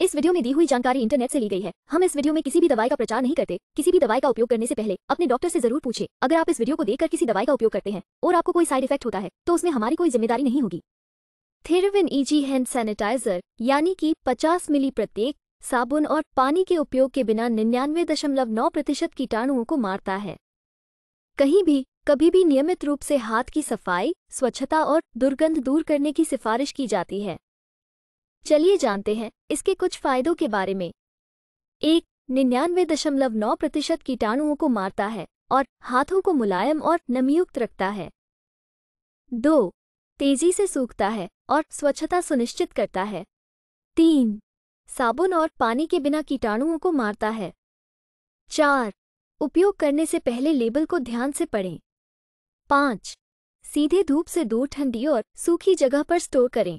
इस वीडियो में दी हुई जानकारी इंटरनेट से ली गई है हम इस वीडियो में किसी भी दवाई का प्रचार नहीं करते किसी भी दवाई का उपयोग करने से पहले अपने डॉक्टर से जरूर पूछे अगर आप इस वीडियो को देखकर किसी दवाई का उपयोग करते हैं और आपको कोई साइड इफेक्ट होता है तो उसमें हमारी कोई जिम्मेदारी नहीं होगी थेरेविन ईजी हैंड सैनिटाइजर यानी कि पचास मिली प्रत्येक साबुन और पानी के उपयोग के बिना निन्यानवे दशमलव नौ प्रतिशत कीटाणुओं को मारता है कहीं भी कभी भी नियमित रूप से हाथ की सफाई स्वच्छता और दुर्गंध दूर करने की सिफारिश की जाती है चलिए जानते हैं इसके कुछ फायदों के बारे में एक निन्यानवे दशमलव नौ प्रतिशत कीटाणुओं को मारता है और हाथों को मुलायम और नमीयुक्त रखता है दो तेजी से सूखता है और स्वच्छता सुनिश्चित करता है तीन साबुन और पानी के बिना कीटाणुओं को मारता है चार उपयोग करने से पहले लेबल को ध्यान से पढ़ें पाँच सीधे धूप से दूर ठंडी और सूखी जगह पर स्टोर करें